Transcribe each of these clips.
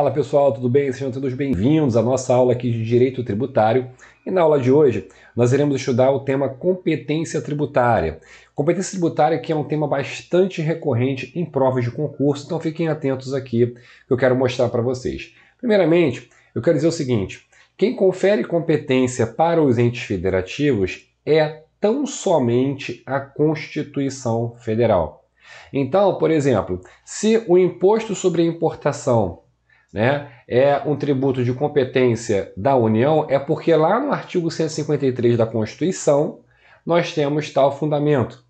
Fala pessoal, tudo bem? Sejam todos bem-vindos à nossa aula aqui de Direito Tributário. E na aula de hoje nós iremos estudar o tema competência tributária. Competência tributária que é um tema bastante recorrente em provas de concurso, então fiquem atentos aqui que eu quero mostrar para vocês. Primeiramente, eu quero dizer o seguinte: quem confere competência para os entes federativos é tão somente a Constituição Federal. Então, por exemplo, se o imposto sobre a importação né, é um tributo de competência da União, é porque lá no artigo 153 da Constituição nós temos tal fundamento.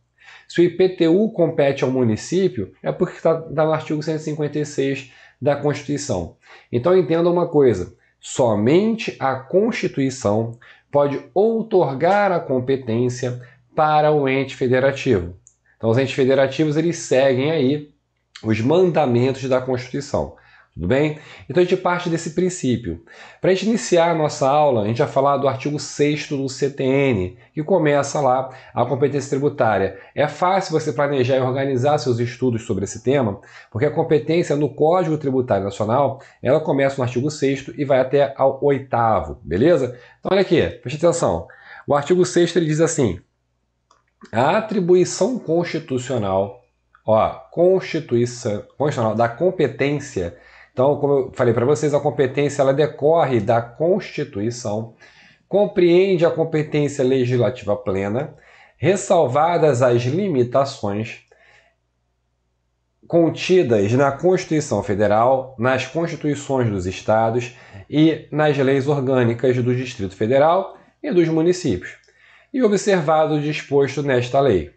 Se o IPTU compete ao município, é porque está tá no artigo 156 da Constituição. Então entenda uma coisa: somente a Constituição pode outorgar a competência para o ente federativo. Então os entes federativos eles seguem aí os mandamentos da Constituição. Tudo bem? Então a gente parte desse princípio. Para a gente iniciar a nossa aula, a gente vai falar do artigo 6 do CTN, que começa lá a competência tributária. É fácil você planejar e organizar seus estudos sobre esse tema, porque a competência no Código Tributário Nacional, ela começa no artigo 6 e vai até ao 8 beleza? Então olha aqui, preste atenção. O artigo 6 ele diz assim: a atribuição constitucional, ó, constituição constitucional da competência então, como eu falei para vocês, a competência ela decorre da Constituição, compreende a competência legislativa plena, ressalvadas as limitações contidas na Constituição Federal, nas Constituições dos Estados e nas leis orgânicas do Distrito Federal e dos municípios, e observado o disposto nesta lei.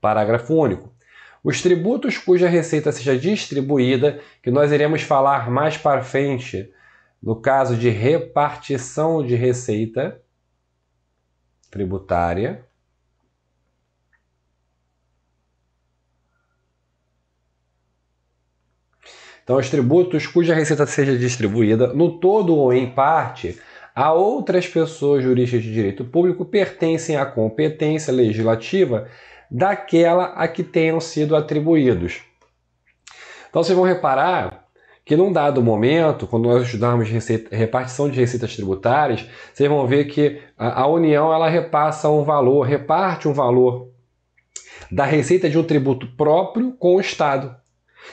Parágrafo único. Os tributos cuja receita seja distribuída, que nós iremos falar mais para frente, no caso de repartição de receita tributária. Então, os tributos cuja receita seja distribuída, no todo ou em parte, a outras pessoas juristas de direito público pertencem à competência legislativa daquela a que tenham sido atribuídos. Então vocês vão reparar que num dado momento, quando nós estudarmos receita, repartição de receitas tributárias, vocês vão ver que a, a União ela repassa um valor, reparte um valor da receita de um tributo próprio com o Estado.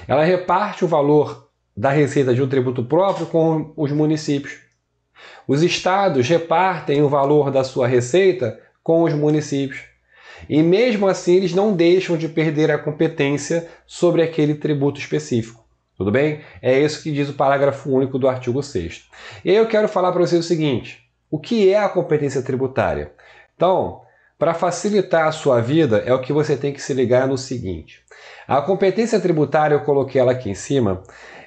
Ela reparte o valor da receita de um tributo próprio com os municípios. Os estados repartem o valor da sua receita com os municípios. E mesmo assim, eles não deixam de perder a competência sobre aquele tributo específico. Tudo bem? É isso que diz o parágrafo único do artigo 6. E eu quero falar para vocês o seguinte: o que é a competência tributária? Então, para facilitar a sua vida, é o que você tem que se ligar no seguinte: a competência tributária, eu coloquei ela aqui em cima,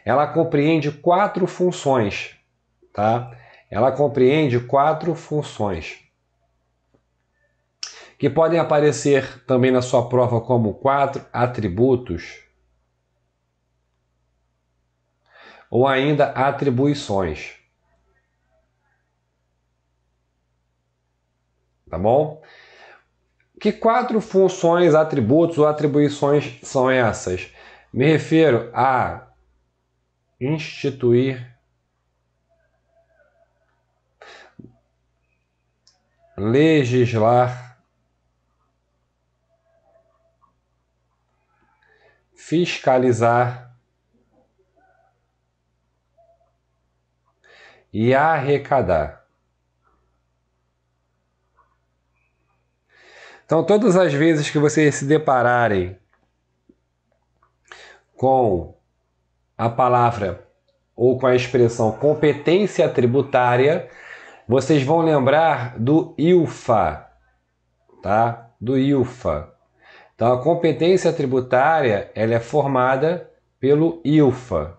ela compreende quatro funções, tá? Ela compreende quatro funções que podem aparecer também na sua prova como quatro atributos ou ainda atribuições. Tá bom? Que quatro funções, atributos ou atribuições são essas? Me refiro a instituir, legislar, fiscalizar e arrecadar. Então, todas as vezes que vocês se depararem com a palavra ou com a expressão competência tributária, vocês vão lembrar do IUFA, tá? Do IUFA. Então, a competência tributária ela é formada pelo ILFA.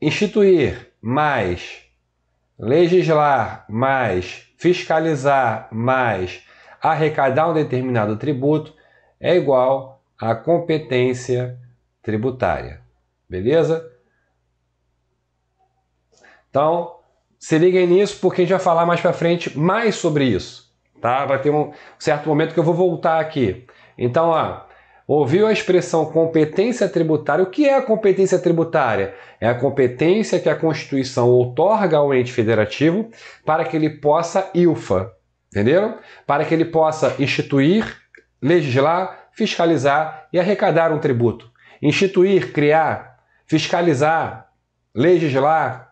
Instituir mais, legislar mais, fiscalizar mais, arrecadar um determinado tributo é igual à competência tributária. Beleza? Então, se liguem nisso porque a gente vai falar mais para frente mais sobre isso, tá? Vai ter um certo momento que eu vou voltar aqui então, ó, ouviu a expressão competência tributária? O que é a competência tributária? É a competência que a Constituição outorga ao ente federativo para que ele possa ILFA, entenderam? Para que ele possa instituir, legislar, fiscalizar e arrecadar um tributo. Instituir, criar, fiscalizar, legislar,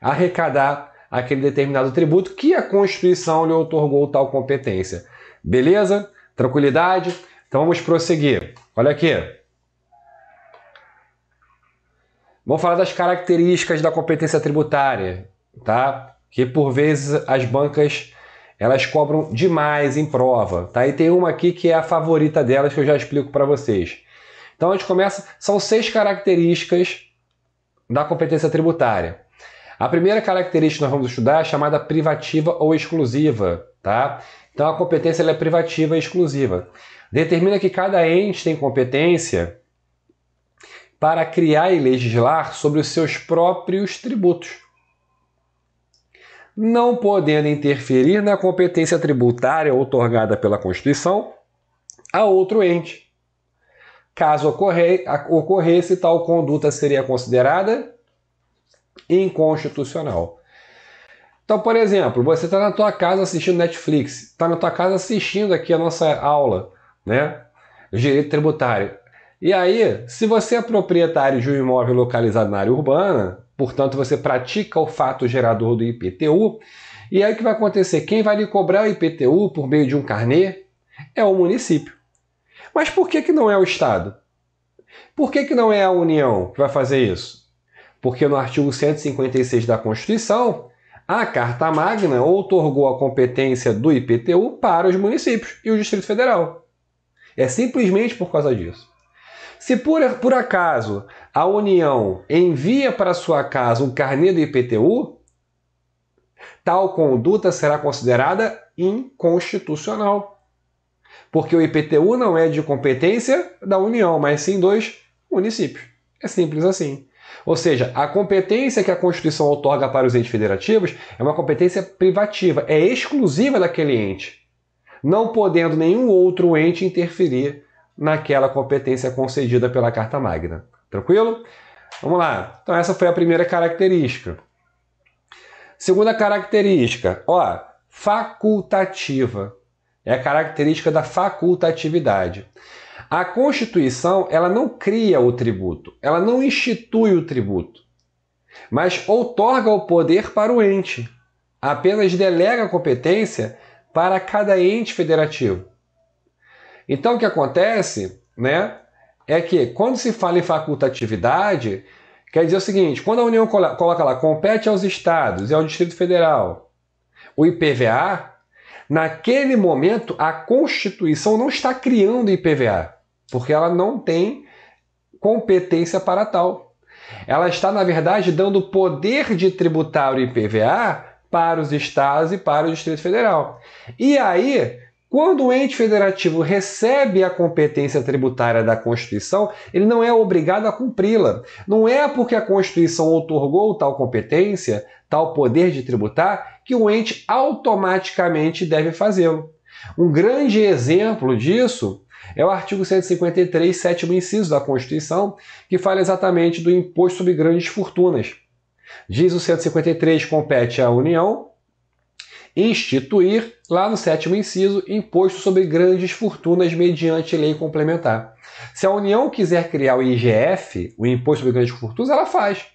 arrecadar aquele determinado tributo que a Constituição lhe outorgou tal competência. Beleza? Tranquilidade? Então vamos prosseguir. Olha aqui. Vamos falar das características da competência tributária, tá? Que por vezes as bancas elas cobram demais em prova, tá? E tem uma aqui que é a favorita delas que eu já explico para vocês. Então a gente começa, são seis características da competência tributária. A primeira característica que nós vamos estudar é chamada privativa ou exclusiva, tá? Então a competência é privativa e exclusiva determina que cada ente tem competência para criar e legislar sobre os seus próprios tributos, não podendo interferir na competência tributária otorgada pela Constituição a outro ente. Caso ocorresse, tal conduta seria considerada inconstitucional. Então, por exemplo, você está na tua casa assistindo Netflix, está na tua casa assistindo aqui a nossa aula né? Direito tributário. E aí, se você é proprietário de um imóvel localizado na área urbana, portanto você pratica o fato gerador do IPTU, e aí o que vai acontecer? Quem vai lhe cobrar o IPTU por meio de um carnê é o município. Mas por que, que não é o Estado? Por que, que não é a União que vai fazer isso? Porque no artigo 156 da Constituição, a Carta Magna outorgou a competência do IPTU para os municípios e o Distrito Federal. É simplesmente por causa disso. Se por, por acaso a União envia para sua casa um carnê do IPTU, tal conduta será considerada inconstitucional. Porque o IPTU não é de competência da União, mas sim dos municípios. É simples assim. Ou seja, a competência que a Constituição otorga para os entes federativos é uma competência privativa, é exclusiva daquele ente não podendo nenhum outro ente interferir naquela competência concedida pela Carta Magna. Tranquilo? Vamos lá. Então essa foi a primeira característica. Segunda característica, ó, facultativa. É a característica da facultatividade. A Constituição, ela não cria o tributo, ela não institui o tributo, mas outorga o poder para o ente. Apenas delega a competência para cada ente federativo. Então o que acontece, né, é que quando se fala em facultatividade, quer dizer o seguinte, quando a União coloca lá compete aos estados e ao Distrito Federal, o IPVA, naquele momento a Constituição não está criando IPVA, porque ela não tem competência para tal. Ela está, na verdade, dando poder de tributar o IPVA para os estados e para o Distrito Federal. E aí, quando o ente federativo recebe a competência tributária da Constituição, ele não é obrigado a cumpri-la. Não é porque a Constituição outorgou tal competência, tal poder de tributar, que o ente automaticamente deve fazê-lo. Um grande exemplo disso é o artigo 153, sétimo inciso da Constituição, que fala exatamente do imposto sobre grandes fortunas. Diz o 153, compete à União instituir, lá no sétimo inciso, imposto sobre grandes fortunas mediante lei complementar. Se a União quiser criar o IGF, o Imposto sobre Grandes Fortunas, ela faz.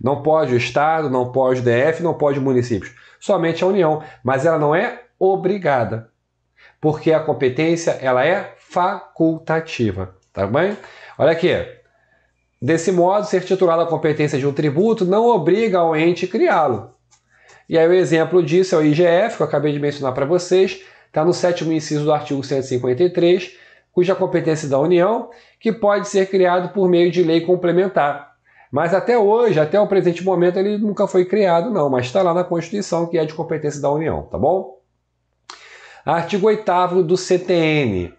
Não pode o Estado, não pode o DF, não pode municípios. Somente a União. Mas ela não é obrigada. Porque a competência ela é facultativa. Tá bem? Olha aqui. Desse modo, ser titular da competência de um tributo não obriga ao ente criá-lo. E aí o exemplo disso é o IGF, que eu acabei de mencionar para vocês, está no sétimo inciso do artigo 153, cuja competência é da União, que pode ser criado por meio de lei complementar. Mas até hoje, até o presente momento, ele nunca foi criado, não, mas está lá na Constituição, que é de competência da União, tá bom? Artigo 8 do CTN.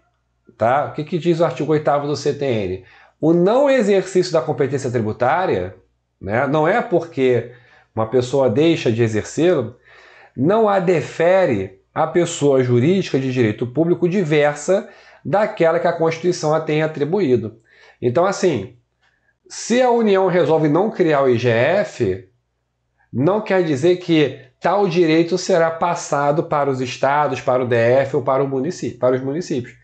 Tá? O que, que diz o artigo 8 do CTN? O não exercício da competência tributária, né, não é porque uma pessoa deixa de exercê-lo, não a defere a pessoa jurídica de direito público diversa daquela que a Constituição a tem atribuído. Então, assim, se a União resolve não criar o IGF, não quer dizer que tal direito será passado para os estados, para o DF ou para, o município, para os municípios.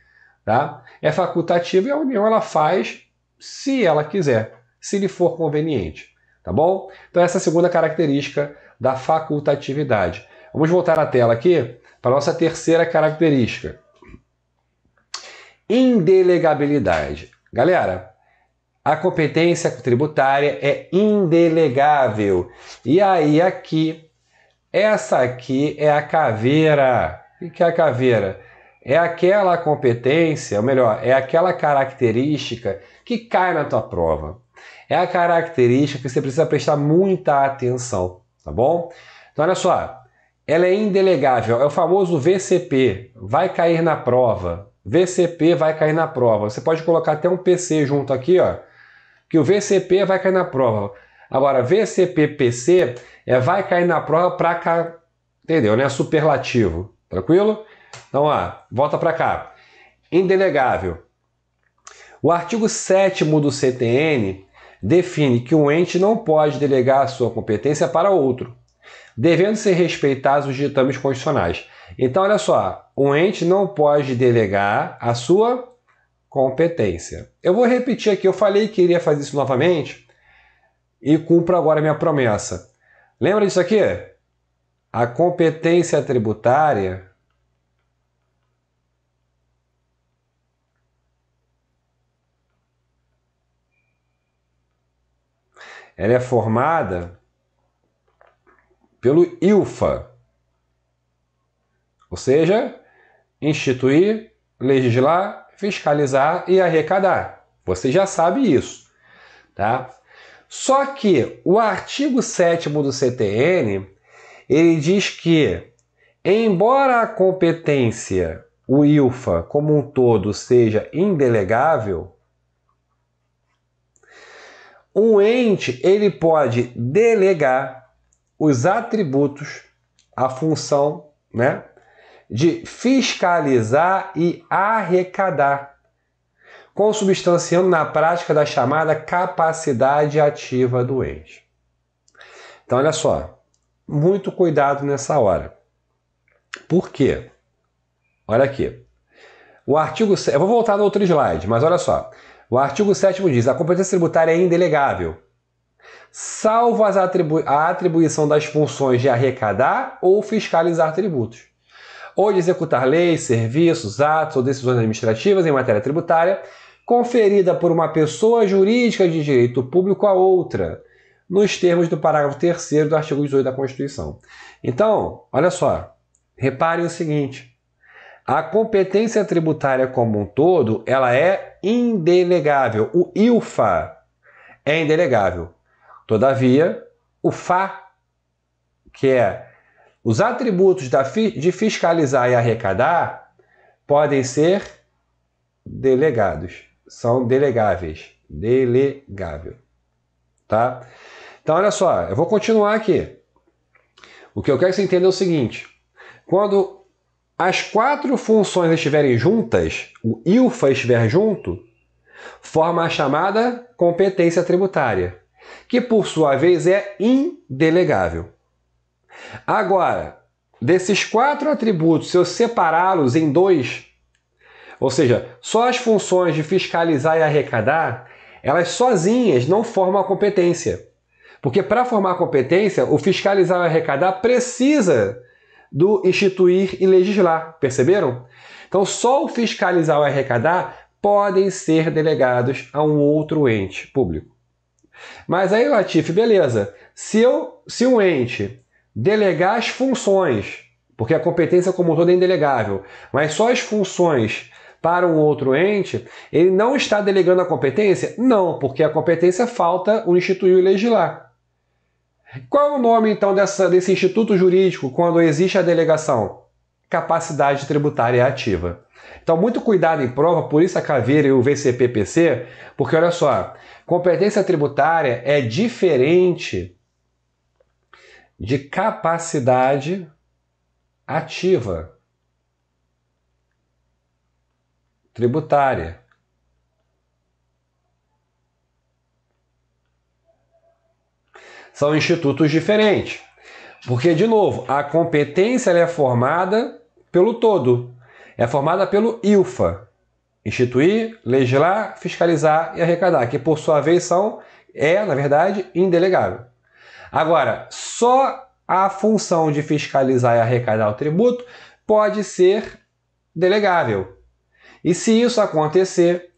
Tá? É facultativo e a União ela faz se ela quiser, se lhe for conveniente, tá bom? Então essa é a segunda característica da facultatividade. Vamos voltar à tela aqui para a nossa terceira característica. Indelegabilidade. Galera, a competência tributária é indelegável. E aí aqui, essa aqui é a caveira. O que é a caveira? É aquela competência, ou melhor, é aquela característica que cai na tua prova. É a característica que você precisa prestar muita atenção, tá bom? Então olha só, ela é indelegável, é o famoso VCP, vai cair na prova. VCP vai cair na prova. Você pode colocar até um PC junto aqui, ó, que o VCP vai cair na prova. Agora, VCP-PC é vai cair na prova para cá, entendeu, né? Superlativo, tranquilo? Então, ó, volta para cá. Indelegável o artigo 7 do CTN define que um ente não pode delegar a sua competência para outro, devendo ser respeitados os ditames constitucionais. Então, olha só, um ente não pode delegar a sua competência. Eu vou repetir aqui, eu falei que iria fazer isso novamente e cumpro agora minha promessa. Lembra disso aqui? A competência tributária ela é formada pelo ILFA, ou seja, instituir, legislar, fiscalizar e arrecadar. Você já sabe isso, tá? Só que o artigo 7 do CTN, ele diz que embora a competência o ILFA como um todo seja indelegável, um ente ele pode delegar os atributos, a função, né, de fiscalizar e arrecadar, consubstanciando na prática da chamada capacidade ativa do ente. Então, olha só, muito cuidado nessa hora. Por quê? Olha aqui. O artigo. Eu vou voltar no outro slide, mas olha só. O artigo 7 diz: a competência tributária é indelegável, salvo atribu a atribuição das funções de arrecadar ou fiscalizar tributos, ou de executar leis, serviços, atos ou decisões administrativas em matéria tributária, conferida por uma pessoa jurídica de direito público a outra, nos termos do parágrafo 3 do artigo 18 da Constituição. Então, olha só, reparem o seguinte: a competência tributária como um todo, ela é indelegável. O ilfa é indelegável. Todavia, o fa, que é os atributos de fiscalizar e arrecadar, podem ser delegados. São delegáveis. Delegável. Tá? Então, olha só, eu vou continuar aqui. O que eu quero que você entenda é o seguinte: quando as quatro funções estiverem juntas, o ILFA estiver junto, forma a chamada competência tributária, que por sua vez é indelegável. Agora, desses quatro atributos, se eu separá-los em dois, ou seja, só as funções de fiscalizar e arrecadar, elas sozinhas não formam a competência. Porque para formar a competência, o fiscalizar e arrecadar precisa do instituir e legislar, perceberam? Então, só o fiscalizar ou arrecadar podem ser delegados a um outro ente público. Mas aí, Latif, beleza. Se, eu, se um ente delegar as funções, porque a competência como um todo é indelegável, mas só as funções para um outro ente, ele não está delegando a competência? Não, porque a competência falta o instituir e legislar. Qual é o nome então dessa, desse instituto jurídico quando existe a delegação? Capacidade tributária ativa. Então, muito cuidado em prova, por isso a caveira e o VCPPC, porque olha só, competência tributária é diferente de capacidade ativa tributária. são institutos diferentes. Porque, de novo, a competência é formada pelo todo, é formada pelo ILFA instituir, legislar, fiscalizar e arrecadar, que por sua vez são, é, na verdade, indelegável. Agora, só a função de fiscalizar e arrecadar o tributo pode ser delegável. E se isso acontecer,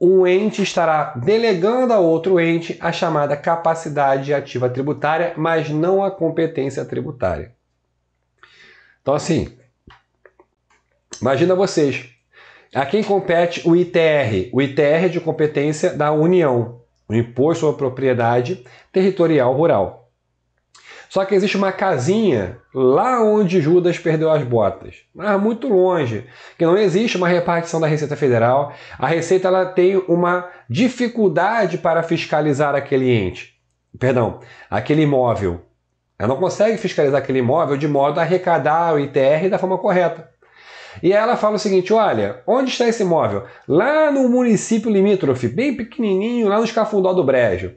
um ente estará delegando a outro ente a chamada capacidade ativa tributária, mas não a competência tributária. Então, assim, imagina vocês. A quem compete o ITR? O ITR é de competência da União, o Imposto sobre Propriedade Territorial Rural. Só que existe uma casinha lá onde Judas perdeu as botas, mas muito longe, que não existe uma repartição da Receita Federal. A Receita ela tem uma dificuldade para fiscalizar aquele ente, perdão, aquele imóvel. Ela não consegue fiscalizar aquele imóvel de modo a arrecadar o ITR da forma correta. E ela fala o seguinte: olha, onde está esse imóvel? Lá no município limítrofe, bem pequenininho, lá no Escafundó do Brejo.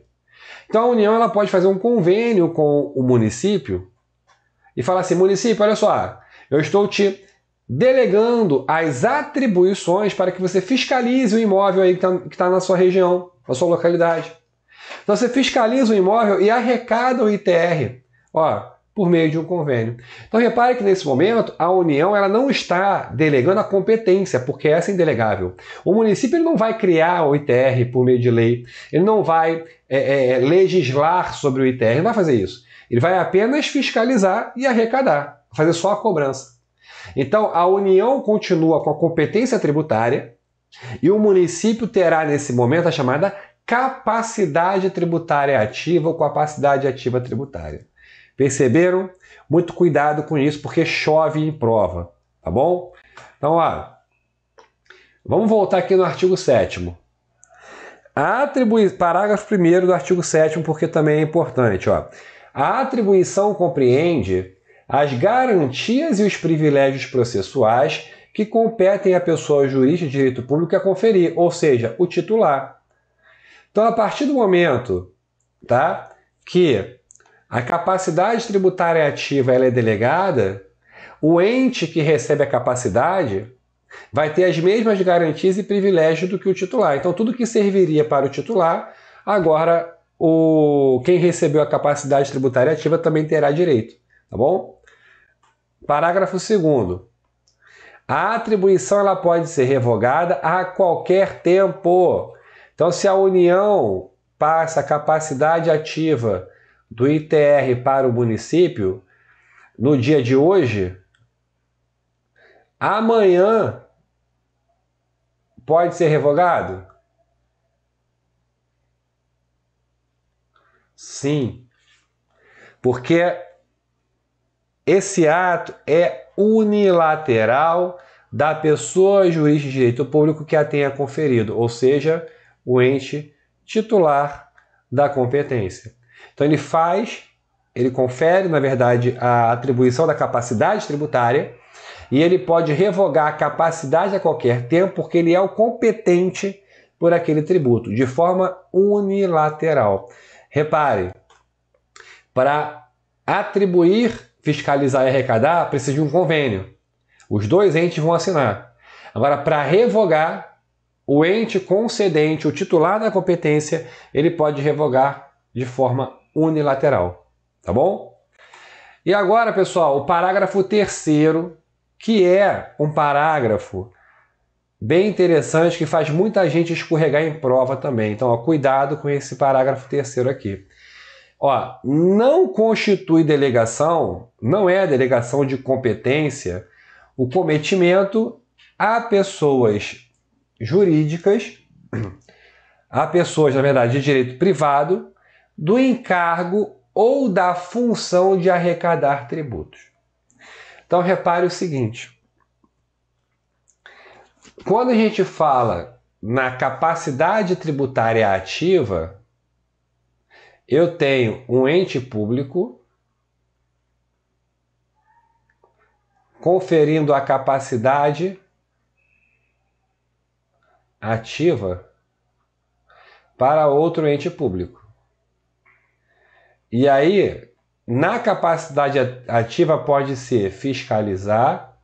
Então a União ela pode fazer um convênio com o município e falar assim: município, olha só, eu estou te delegando as atribuições para que você fiscalize o imóvel aí que está tá na sua região, na sua localidade. Então você fiscaliza o imóvel e arrecada o ITR. Ó, por meio de um convênio. Então repare que nesse momento a União ela não está delegando a competência, porque essa é indelegável. O município ele não vai criar o ITR por meio de lei, ele não vai é, é, legislar sobre o ITR, ele não vai fazer isso. Ele vai apenas fiscalizar e arrecadar, fazer só a cobrança. Então a União continua com a competência tributária e o município terá nesse momento a chamada capacidade tributária ativa ou capacidade ativa tributária. Perceberam? Muito cuidado com isso, porque chove em prova, tá bom? Então, ó, vamos voltar aqui no artigo 7 Atribui... Parágrafo 1 do artigo 7 porque também é importante. Ó. A atribuição compreende as garantias e os privilégios processuais que competem à pessoa jurídica de direito público a conferir, ou seja, o titular. Então, a partir do momento tá, que a capacidade tributária ativa ela é delegada, o ente que recebe a capacidade vai ter as mesmas garantias e privilégios do que o titular. Então, tudo que serviria para o titular, agora o quem recebeu a capacidade tributária ativa também terá direito, tá bom? Parágrafo 2 A atribuição ela pode ser revogada a qualquer tempo. Então, se a União passa a capacidade ativa do ITR para o município no dia de hoje, amanhã pode ser revogado? Sim, porque esse ato é unilateral da pessoa juiz de direito público que a tenha conferido, ou seja, o ente titular da competência. Então ele faz, ele confere, na verdade, a atribuição da capacidade tributária e ele pode revogar a capacidade a qualquer tempo, porque ele é o competente por aquele tributo, de forma unilateral. Repare, para atribuir, fiscalizar e arrecadar, precisa de um convênio. Os dois entes vão assinar. Agora, para revogar, o ente concedente, o titular da competência, ele pode revogar de forma unilateral, tá bom? E agora, pessoal, o parágrafo terceiro, que é um parágrafo bem interessante que faz muita gente escorregar em prova também. Então, ó, cuidado com esse parágrafo terceiro aqui. Ó, não constitui delegação, não é delegação de competência, o cometimento a pessoas jurídicas, a pessoas, na verdade, de direito privado, do encargo ou da função de arrecadar tributos. Então repare o seguinte: quando a gente fala na capacidade tributária ativa, eu tenho um ente público conferindo a capacidade ativa para outro ente público. E aí, na capacidade ativa pode ser fiscalizar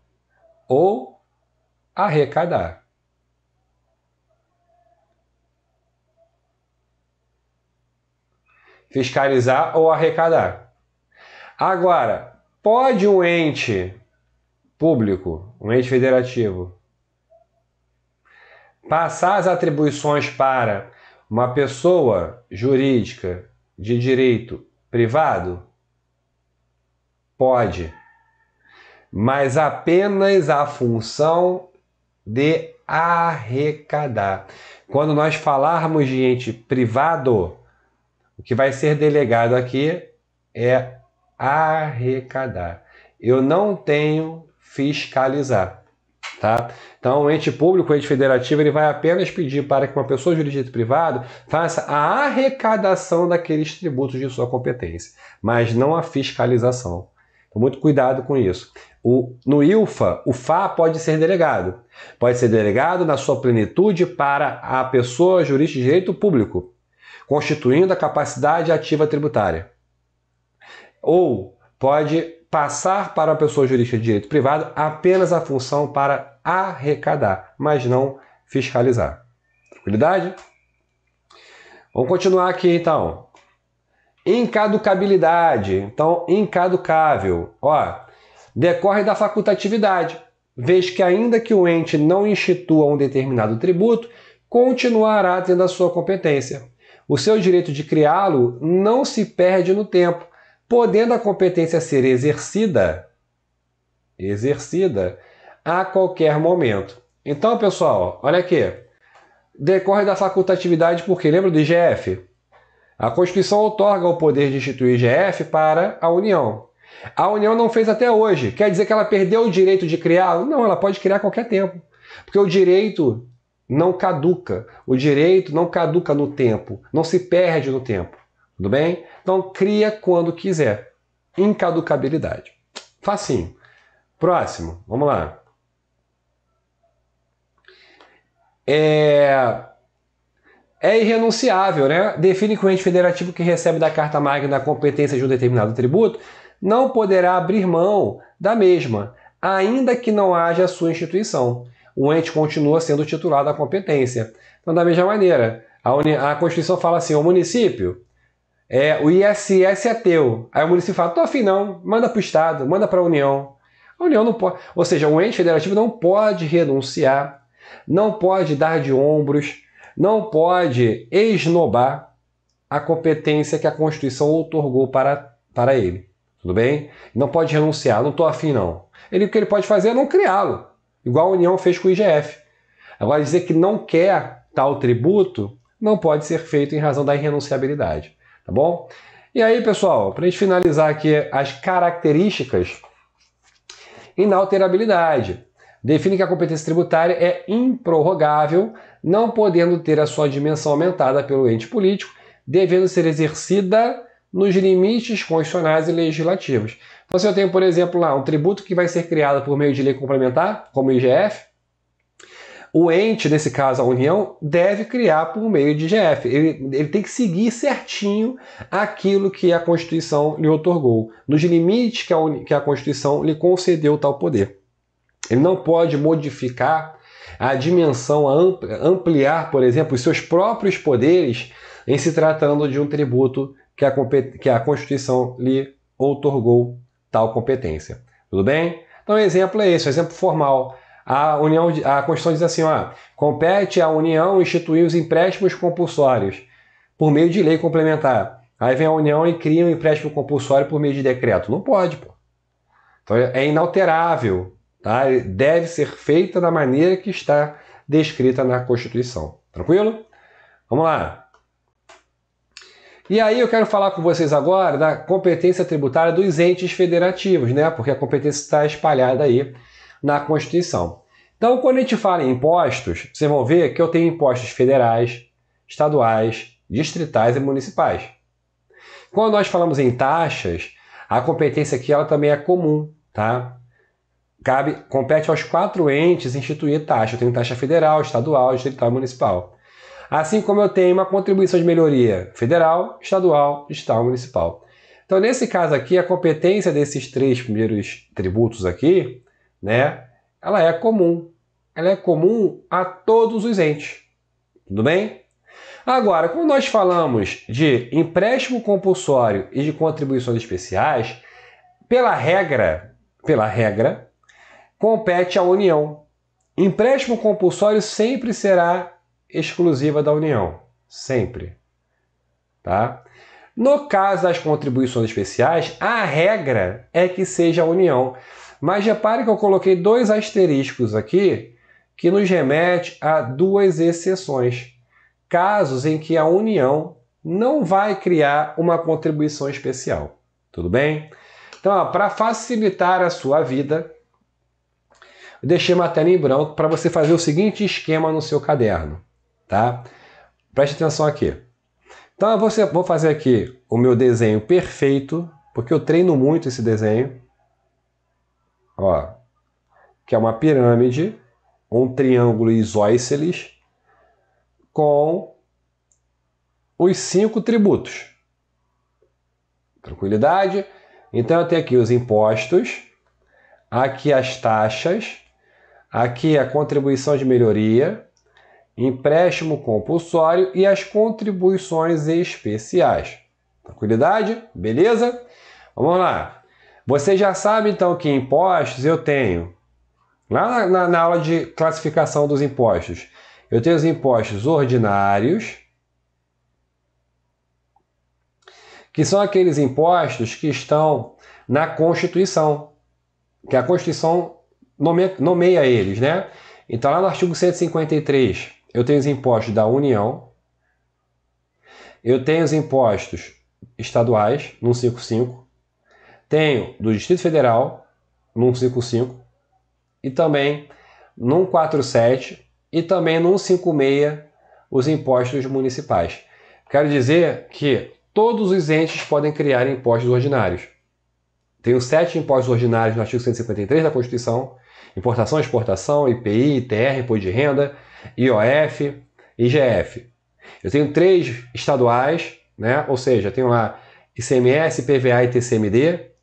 ou arrecadar. Fiscalizar ou arrecadar. Agora, pode um ente público, um ente federativo, passar as atribuições para uma pessoa jurídica de direito privado? Pode, mas apenas a função de arrecadar. Quando nós falarmos de ente privado, o que vai ser delegado aqui é arrecadar. Eu não tenho fiscalizar. Tá? Então, o ente público, o ente federativo, ele vai apenas pedir para que uma pessoa de direito privado faça a arrecadação daqueles tributos de sua competência, mas não a fiscalização. Então, muito cuidado com isso. O, no ILFA, o FA pode ser delegado. Pode ser delegado na sua plenitude para a pessoa jurídica de direito público, constituindo a capacidade ativa tributária. Ou pode passar para a pessoa jurídica de direito privado apenas a função para arrecadar, mas não fiscalizar. Tranquilidade? Vamos continuar aqui então. Incaducabilidade. Então, incaducável. Ó, decorre da facultatividade, vez que ainda que o ente não institua um determinado tributo, continuará tendo a sua competência. O seu direito de criá-lo não se perde no tempo, podendo a competência ser exercida, exercida a qualquer momento. Então, pessoal, olha aqui. Decorre da facultatividade porque lembra do IGF? A Constituição otorga o poder de instituir IGF para a União. A União não fez até hoje. Quer dizer que ela perdeu o direito de criar? Não, ela pode criar a qualquer tempo. Porque o direito não caduca. O direito não caduca no tempo, não se perde no tempo. Tudo bem? Então cria quando quiser. Incaducabilidade. Facinho. Próximo, vamos lá. É... é irrenunciável, né? Define que o ente federativo que recebe da Carta Magna a competência de um determinado tributo não poderá abrir mão da mesma, ainda que não haja a sua instituição. O ente continua sendo titular da competência. Então, da mesma maneira, a, Uni... a Constituição fala assim: o município é, o ISS é teu. Aí o município fala, tô afim não, manda para o Estado, manda para a União. A União não pode, ou seja, um ente federativo não pode renunciar, não pode dar de ombros, não pode esnobar a competência que a Constituição outorgou para, para ele. Tudo bem? Não pode renunciar, não estou afim não. Ele, o que ele pode fazer é não criá-lo, igual a União fez com o IGF. Agora, dizer que não quer tal tributo não pode ser feito em razão da irrenunciabilidade tá bom? E aí, pessoal, para gente finalizar aqui as características, inalterabilidade. Define que a competência tributária é improrrogável, não podendo ter a sua dimensão aumentada pelo ente político, devendo ser exercida nos limites constitucionais e legislativos. Então, se eu tenho, por exemplo, lá um tributo que vai ser criado por meio de lei complementar, como o IGF, o ente, nesse caso a União, deve criar por meio de GF. Ele, ele tem que seguir certinho aquilo que a Constituição lhe otorgou, nos limites que a, que a Constituição lhe concedeu tal poder. Ele não pode modificar a dimensão, ampliar, por exemplo, os seus próprios poderes em se tratando de um tributo que a, que a Constituição lhe outorgou tal competência. Tudo bem? Então, o exemplo é esse, o exemplo formal. A, União, a Constituição diz assim: ó, compete à União instituir os empréstimos compulsórios por meio de lei complementar. Aí vem a União e cria um empréstimo compulsório por meio de decreto. Não pode, pô. Então é inalterável. Tá? Deve ser feita da maneira que está descrita na Constituição. Tranquilo? Vamos lá. E aí eu quero falar com vocês agora da competência tributária dos entes federativos, né? Porque a competência está espalhada aí na Constituição. Então, quando a gente fala em impostos, vocês vão ver que eu tenho impostos federais, estaduais, distritais e municipais. Quando nós falamos em taxas, a competência aqui ela também é comum, tá? Cabe, compete aos quatro entes instituir taxa. Eu tenho taxa federal, estadual, distrital e municipal. Assim como eu tenho uma contribuição de melhoria federal, estadual, distrital e municipal. Então, nesse caso aqui, a competência desses três primeiros tributos aqui né? Ela é comum. Ela é comum a todos os entes. Tudo bem? Agora, quando nós falamos de empréstimo compulsório e de contribuições especiais, pela regra, pela regra, compete à União. Empréstimo compulsório sempre será exclusiva da União, sempre. Tá? No caso das contribuições especiais, a regra é que seja a União. Mas repare que eu coloquei dois asteriscos aqui que nos remete a duas exceções. Casos em que a União não vai criar uma contribuição especial. Tudo bem? Então, para facilitar a sua vida, eu deixei uma tela em branco para você fazer o seguinte esquema no seu caderno, tá? Preste atenção aqui. Então, eu vou fazer aqui o meu desenho perfeito, porque eu treino muito esse desenho ó, que é uma pirâmide, um triângulo isósceles com os cinco tributos. Tranquilidade? Então eu tenho aqui os impostos, aqui as taxas, aqui a contribuição de melhoria, empréstimo compulsório e as contribuições especiais. Tranquilidade? Beleza? Vamos lá. Você já sabe então que impostos eu tenho. Lá na, na, na aula de classificação dos impostos, eu tenho os impostos ordinários, que são aqueles impostos que estão na Constituição, que a Constituição nomeia, nomeia eles, né? Então, lá no artigo 153, eu tenho os impostos da União, eu tenho os impostos estaduais, no 55, tenho do Distrito Federal, no 155, e também no 47 e também no 156 os impostos municipais. Quero dizer que todos os entes podem criar impostos ordinários. Tenho sete impostos ordinários no artigo 153 da Constituição: importação, exportação, IPI, ITR, imposto de renda, IOF, IGF. Eu tenho três estaduais, né? ou seja, tenho lá ICMS, PVA e TCMD.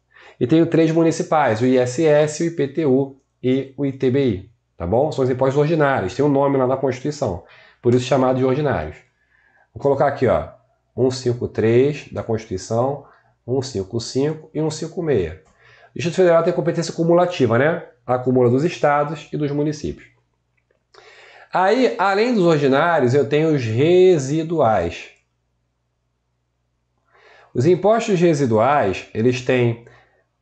E tenho três municipais, o ISS, o IPTU e o ITBI, tá bom? São os impostos ordinários, tem um nome lá na Constituição, por isso chamado de ordinários. Vou colocar aqui, ó, 153 da Constituição, 155 e 156. O Distrito Federal tem competência cumulativa, né? Acumula dos estados e dos municípios. Aí, além dos ordinários, eu tenho os residuais. Os impostos residuais, eles têm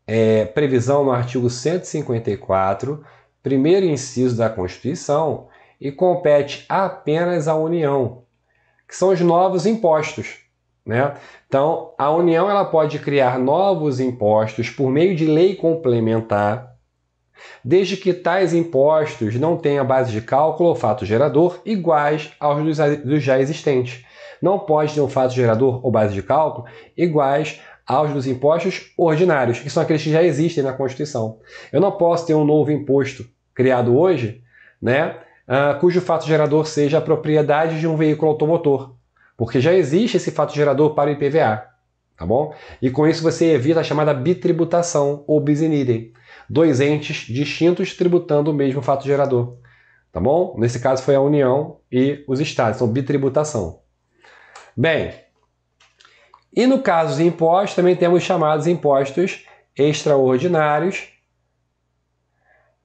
é, previsão no artigo 154, primeiro inciso da Constituição, e compete apenas à União, que são os novos impostos. Né? Então, a União ela pode criar novos impostos por meio de lei complementar, desde que tais impostos não tenham base de cálculo ou fato gerador iguais aos dos já existentes. Não pode ter um fato gerador ou base de cálculo iguais aos dos impostos ordinários, que são aqueles que já existem na Constituição. Eu não posso ter um novo imposto criado hoje, né, ah, cujo fato gerador seja a propriedade de um veículo automotor, porque já existe esse fato gerador para o IPVA, tá bom? E com isso você evita a chamada bitributação ou bis in idem, dois entes distintos tributando o mesmo fato gerador, tá bom? Nesse caso foi a União e os estados, então bitributação. Bem, e no caso de impostos, também temos chamados impostos extraordinários,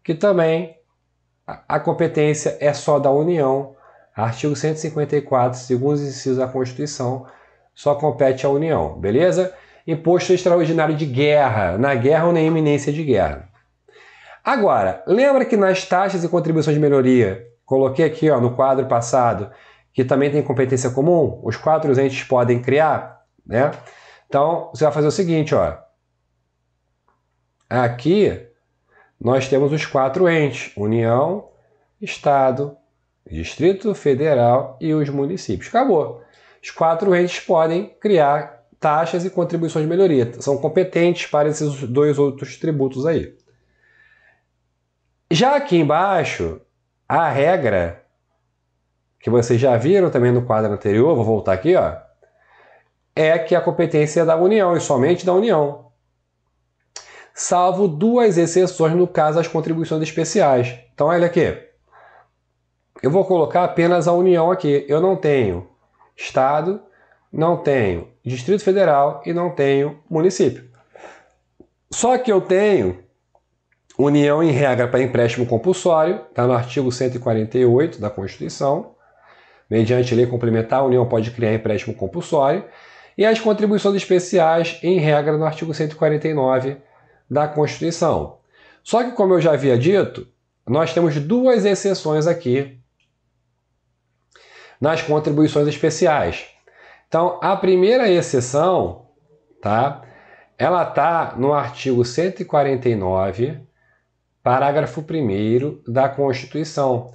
que também a competência é só da União. Artigo 154, segundo os incisos da Constituição, só compete à União, beleza? Imposto extraordinário de guerra, na guerra ou na iminência de guerra. Agora, lembra que nas taxas e contribuições de melhoria, coloquei aqui ó, no quadro passado, que também tem competência comum, os quatro entes podem criar? né? Então, você vai fazer o seguinte, ó. Aqui nós temos os quatro entes: União, Estado, Distrito Federal e os municípios. Acabou. Os quatro entes podem criar taxas e contribuições de melhoria. São competentes para esses dois outros tributos aí. Já aqui embaixo, a regra que vocês já viram também no quadro anterior, vou voltar aqui, ó é que a competência é da União e somente da União, salvo duas exceções no caso das contribuições especiais. Então, olha aqui. Eu vou colocar apenas a União aqui. Eu não tenho Estado, não tenho Distrito Federal e não tenho município. Só que eu tenho União em regra para empréstimo compulsório, está no artigo 148 da Constituição. Mediante lei complementar, a União pode criar empréstimo compulsório e as contribuições especiais, em regra, no artigo 149 da Constituição. Só que, como eu já havia dito, nós temos duas exceções aqui nas contribuições especiais. Então, a primeira exceção, tá? Ela está no artigo 149, parágrafo 1 da Constituição,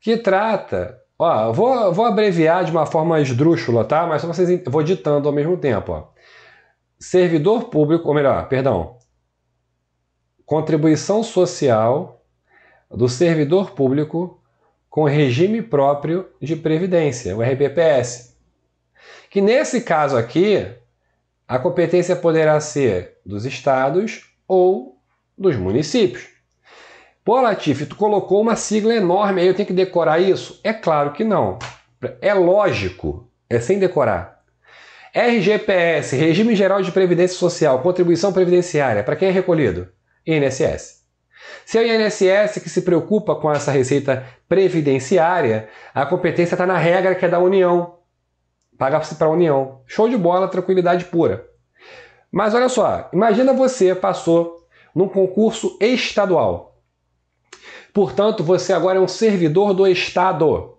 que trata Ó, vou, vou abreviar de uma forma esdrúxula, tá? Mas só vocês vou ditando ao mesmo tempo, ó. Servidor público, ou melhor, perdão, contribuição social do servidor público com regime próprio de previdência, o RPPS. Que nesse caso aqui, a competência poderá ser dos estados ou dos municípios. Pô, Latif, tu colocou uma sigla enorme aí, eu tenho que decorar isso? É claro que não. É lógico, é sem decorar. RGPS, Regime Geral de Previdência Social, Contribuição Previdenciária, para quem é recolhido? INSS. Se é o INSS que se preocupa com essa receita previdenciária, a competência está na regra que é da União. Paga-se para a União. Show de bola, tranquilidade pura. Mas olha só, imagina você passou num concurso estadual. Portanto, você agora é um servidor do Estado.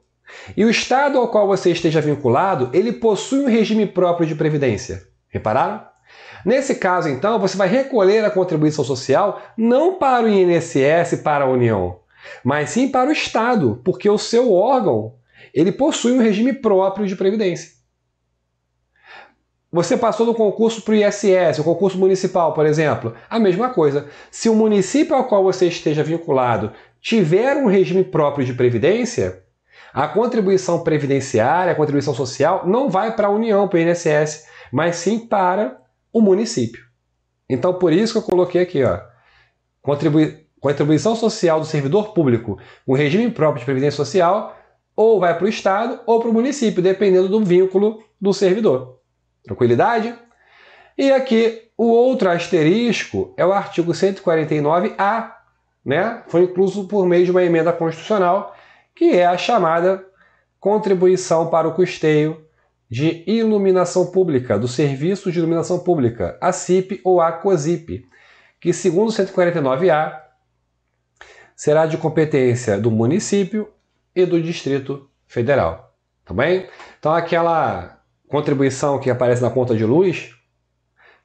E o Estado ao qual você esteja vinculado, ele possui um regime próprio de previdência. Repararam? Nesse caso, então, você vai recolher a contribuição social não para o INSS, para a União, mas sim para o Estado, porque o seu órgão ele possui um regime próprio de previdência. Você passou no concurso para o ISS, o concurso municipal, por exemplo. A mesma coisa. Se o município ao qual você esteja vinculado tiver um regime próprio de previdência, a contribuição previdenciária, a contribuição social, não vai para a União, para o INSS, mas sim para o município. Então, por isso que eu coloquei aqui, ó, contribui contribuição social do servidor público, um regime próprio de previdência social, ou vai para o Estado ou para o município, dependendo do vínculo do servidor. Tranquilidade? E aqui, o outro asterisco é o artigo 149-A né, foi incluso por meio de uma emenda constitucional, que é a chamada Contribuição para o Custeio de Iluminação Pública, do Serviço de Iluminação Pública, a CIP ou a COSIP, que, segundo o 149-A, será de competência do município e do Distrito Federal. Tá bem? Então, aquela contribuição que aparece na conta de luz,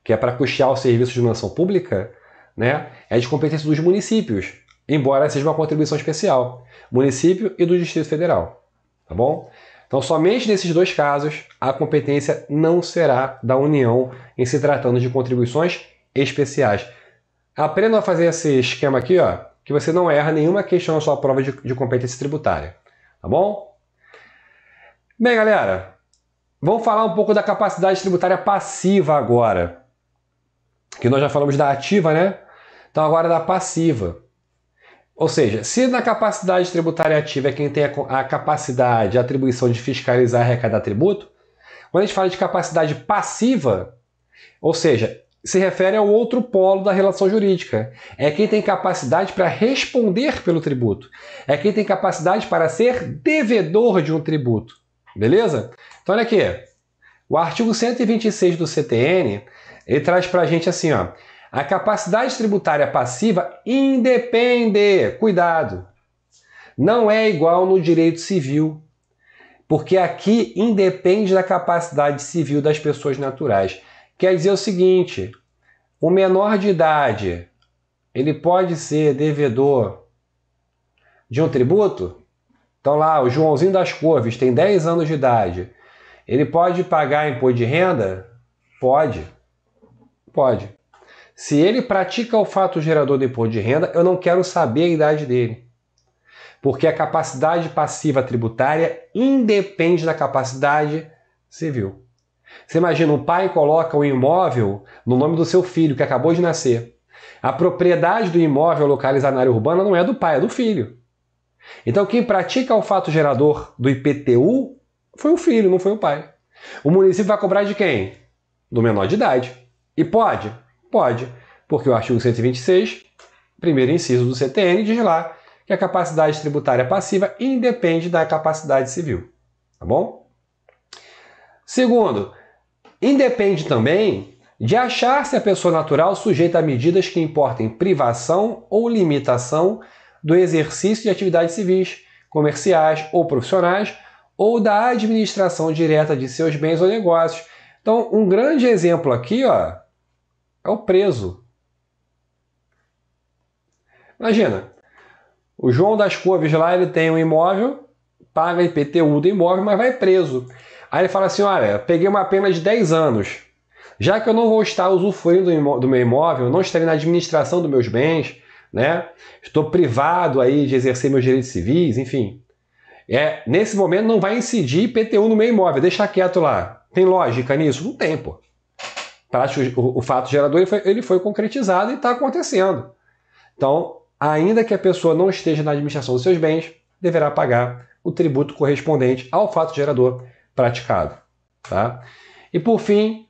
que é para custear o serviço de iluminação pública, né, é de competência dos municípios, embora seja uma contribuição especial, município e do Distrito Federal, tá bom? Então, somente nesses dois casos, a competência não será da União em se tratando de contribuições especiais. Aprenda a fazer esse esquema aqui, ó, que você não erra nenhuma questão na sua prova de, de competência tributária, tá bom? Bem, galera, vamos falar um pouco da capacidade tributária passiva agora, que nós já falamos da ativa, né? Então, agora é da passiva. Ou seja, se na capacidade tributária ativa é quem tem a capacidade, a atribuição de fiscalizar e arrecadar tributo, quando a gente fala de capacidade passiva, ou seja, se refere ao outro polo da relação jurídica. É quem tem capacidade para responder pelo tributo. É quem tem capacidade para ser devedor de um tributo. Beleza? Então olha aqui. O artigo 126 do CTN, ele traz para a gente assim, ó. A capacidade tributária passiva independe, cuidado, não é igual no direito civil, porque aqui independe da capacidade civil das pessoas naturais. Quer dizer o seguinte: o menor de idade ele pode ser devedor de um tributo? Então lá, o Joãozinho das Corves tem 10 anos de idade. Ele pode pagar imposto de renda? Pode. Pode. Se ele pratica o fato gerador de imposto de renda, eu não quero saber a idade dele. Porque a capacidade passiva tributária independe da capacidade civil. Você imagina, um pai coloca o um imóvel no nome do seu filho, que acabou de nascer. A propriedade do imóvel localizada na área urbana não é do pai, é do filho. Então, quem pratica o fato gerador do IPTU foi o filho, não foi o pai. O município vai cobrar de quem? Do menor de idade. E pode? Pode, porque o artigo 126, primeiro inciso do CTN, diz lá que a capacidade tributária passiva independe da capacidade civil. Tá bom? Segundo, independe também de achar-se a pessoa natural sujeita a medidas que importem privação ou limitação do exercício de atividades civis, comerciais ou profissionais, ou da administração direta de seus bens ou negócios. Então, um grande exemplo aqui ó, é o preso. Imagina, o João das Couves lá ele tem um imóvel, paga IPTU do imóvel, mas vai preso. Aí ele fala assim: olha, peguei uma pena de 10 anos. Já que eu não vou estar usufruindo do meu imóvel, não estarei na administração dos meus bens, né? Estou privado aí de exercer meus direitos civis, enfim. É, nesse momento não vai incidir IPTU no meu imóvel, Deixa quieto lá. Tem lógica nisso? Não tem, pô prática, o, o fato gerador ele foi, ele foi concretizado e está acontecendo. Então, ainda que a pessoa não esteja na administração dos seus bens, deverá pagar o tributo correspondente ao fato gerador praticado. Tá? E por fim,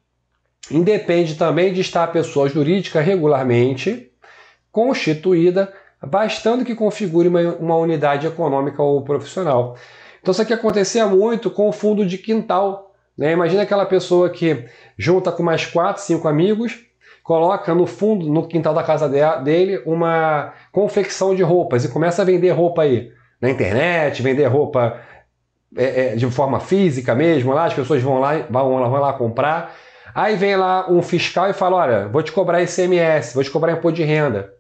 independe também de estar a pessoa jurídica regularmente constituída, bastando que configure uma, uma unidade econômica ou profissional. Então, isso aqui acontecia muito com o fundo de quintal né? Imagina aquela pessoa que junta com mais quatro, cinco amigos, coloca no fundo, no quintal da casa dele, uma confecção de roupas e começa a vender roupa aí na internet, vender roupa é, é, de forma física mesmo, lá as pessoas vão lá, vão lá, vão lá comprar. Aí vem lá um fiscal e fala: Olha, vou te cobrar ICMS, vou te cobrar imposto de renda.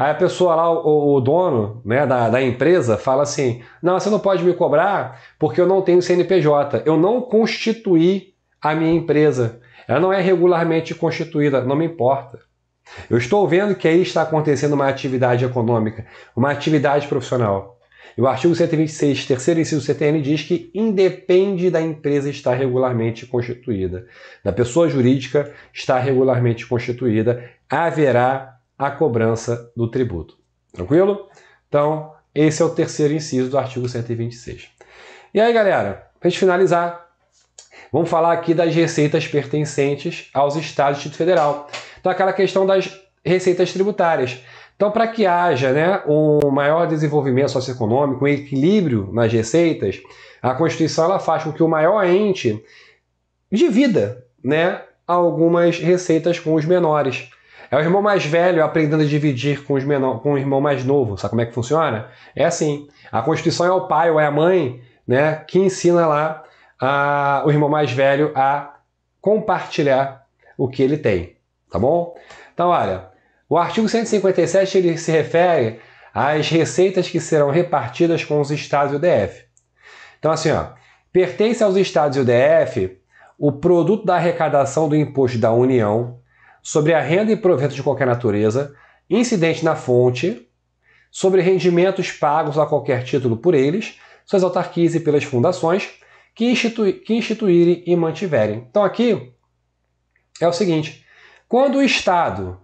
Aí a pessoa lá, o, o dono né, da, da empresa, fala assim: não, você não pode me cobrar porque eu não tenho CNPJ, eu não constituí a minha empresa. Ela não é regularmente constituída, não me importa. Eu estou vendo que aí está acontecendo uma atividade econômica, uma atividade profissional. E o artigo 126, terceiro inciso do CTN, diz que independe da empresa estar regularmente constituída. Da pessoa jurídica estar regularmente constituída, haverá a cobrança do tributo. Tranquilo? Então, esse é o terceiro inciso do artigo 126. E aí, galera, para gente finalizar, vamos falar aqui das receitas pertencentes aos estados e Distrito Federal. Então, aquela questão das receitas tributárias. Então, para que haja né, um maior desenvolvimento socioeconômico, um equilíbrio nas receitas, a Constituição ela faz com que o maior ente divida né, algumas receitas com os menores. É o irmão mais velho aprendendo a dividir com, os menor, com o irmão mais novo. Sabe como é que funciona? É assim. A Constituição é o pai ou é a mãe né, que ensina lá a, o irmão mais velho a compartilhar o que ele tem. Tá bom? Então, olha, o artigo 157 ele se refere às receitas que serão repartidas com os estados e o DF. Então, assim, ó, pertence aos estados e o DF o produto da arrecadação do imposto da União, sobre a renda e proventos de qualquer natureza, incidente na fonte, sobre rendimentos pagos a qualquer título por eles, suas autarquias e pelas fundações que, institui, que instituírem e mantiverem. Então aqui é o seguinte: quando o Estado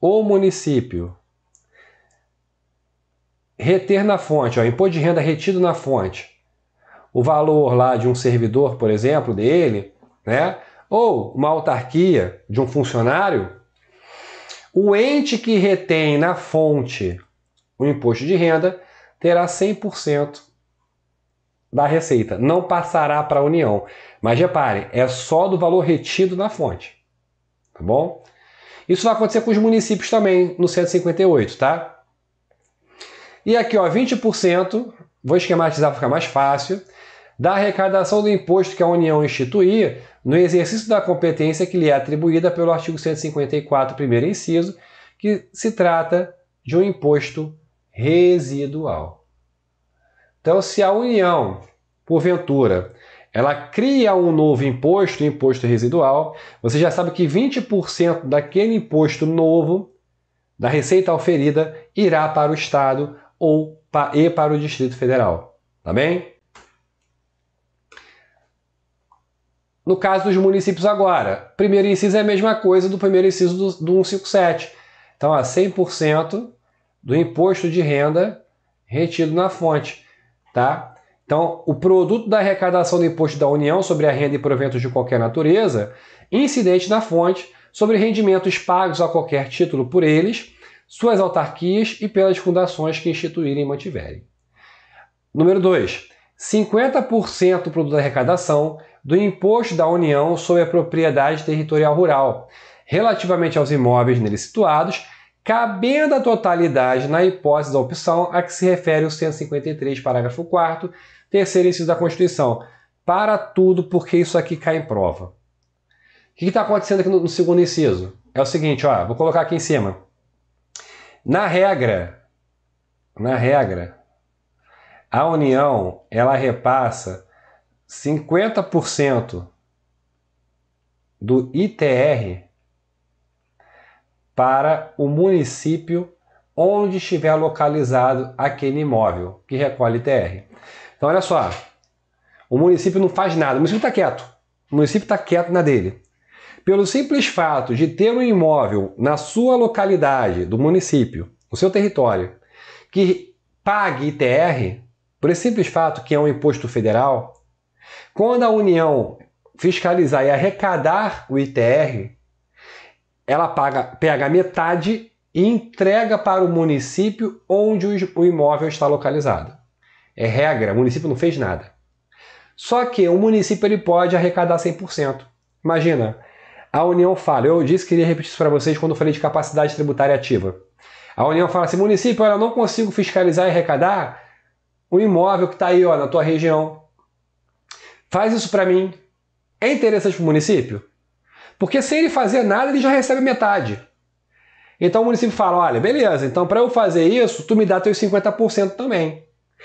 ou município reter na fonte, o imposto de renda retido na fonte, o valor lá de um servidor, por exemplo, dele, né? ou uma autarquia de um funcionário, o ente que retém na fonte o imposto de renda terá 100% da receita, não passará para a União. Mas reparem, é só do valor retido na fonte. Tá bom? Isso vai acontecer com os municípios também, no 158, tá? E aqui, ó, 20%, vou esquematizar para ficar mais fácil da arrecadação do imposto que a União instituía no exercício da competência que lhe é atribuída pelo artigo 154, primeiro inciso, que se trata de um imposto residual. Então, se a União, porventura, ela cria um novo imposto, imposto residual, você já sabe que 20% daquele imposto novo, da receita oferida, irá para o Estado ou e para o Distrito Federal. Tá bem? No caso dos municípios agora, primeiro inciso é a mesma coisa do primeiro inciso do, do 157. Então, a 100% do imposto de renda retido na fonte, tá? Então, o produto da arrecadação do imposto da União sobre a renda e proventos de qualquer natureza, incidente na fonte sobre rendimentos pagos a qualquer título por eles, suas autarquias e pelas fundações que instituírem e mantiverem. Número 2. 50% produto da arrecadação do imposto da União sobre a propriedade territorial rural, relativamente aos imóveis nele situados, cabendo a totalidade na hipótese da opção a que se refere o 153, parágrafo 4 terceiro inciso da Constituição. Para tudo, porque isso aqui cai em prova. O que está acontecendo aqui no, no segundo inciso? É o seguinte, ó, vou colocar aqui em cima. Na regra, na regra, a União ela repassa 50% do ITR para o município onde estiver localizado aquele imóvel que recolhe ITR. Então, olha só, o município não faz nada, o município está quieto, o município está quieto na dele. Pelo simples fato de ter um imóvel na sua localidade, do município, no seu território, que pague ITR, por esse simples fato que é um imposto federal, quando a União fiscalizar e arrecadar o ITR, ela paga, pega metade e entrega para o município onde o imóvel está localizado. É regra, o município não fez nada. Só que o município ele pode arrecadar 100%. Imagina, a União fala, eu disse que iria repetir isso para vocês quando eu falei de capacidade tributária ativa. A União fala assim, município, eu não consigo fiscalizar e arrecadar um imóvel que está aí ó, na tua região. Faz isso para mim. É interessante para o município? Porque sem ele fazer nada, ele já recebe metade. Então o município fala: olha, beleza, então para eu fazer isso, tu me dá teus 50% também.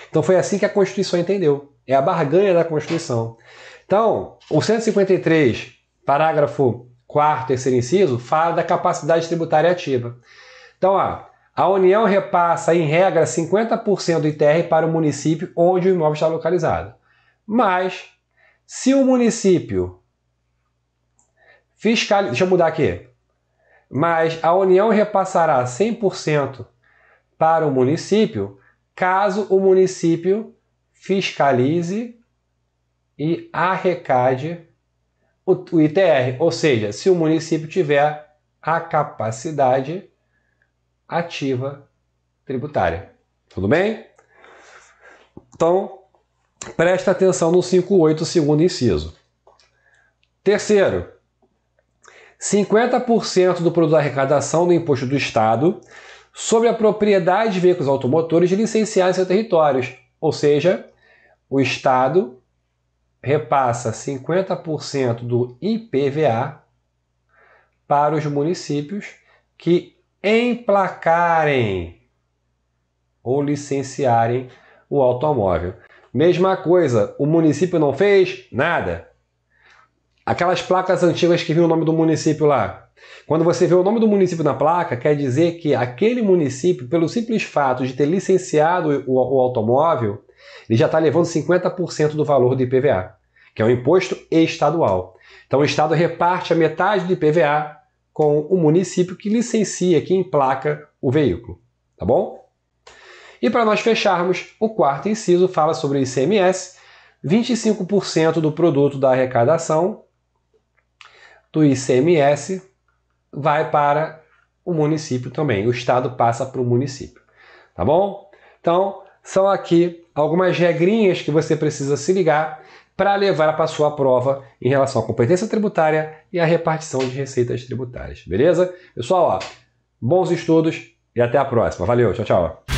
Então foi assim que a Constituição entendeu. É a barganha da Constituição. Então, o 153, parágrafo 4, terceiro inciso, fala da capacidade tributária ativa. Então, ó, a União repassa, em regra, 50% do ITR para o município onde o imóvel está localizado. Mas, se o município fiscal, deixa eu mudar aqui. Mas a União repassará 100% para o município caso o município fiscalize e arrecade o ITR, ou seja, se o município tiver a capacidade ativa tributária. Tudo bem? Então, presta atenção no 5.8, segundo inciso. Terceiro, 50% do produto da arrecadação do imposto do Estado sobre a propriedade de veículos automotores licenciados em seus territórios. Ou seja, o Estado repassa 50% do IPVA para os municípios que emplacarem ou licenciarem o automóvel. Mesma coisa, o município não fez nada. Aquelas placas antigas que viu o nome do município lá. Quando você vê o nome do município na placa, quer dizer que aquele município, pelo simples fato de ter licenciado o, o automóvel, ele já está levando 50% do valor do IPVA, que é um imposto estadual. Então o Estado reparte a metade do IPVA com o município que licencia, que emplaca o veículo, tá bom? E para nós fecharmos, o quarto inciso fala sobre o ICMS, 25% do produto da arrecadação do ICMS vai para o município também, o estado passa para o município, tá bom? Então, são aqui algumas regrinhas que você precisa se ligar para levar para sua prova em relação à competência tributária e à repartição de receitas tributárias. Beleza? Pessoal, ó, bons estudos e até a próxima. Valeu, tchau, tchau.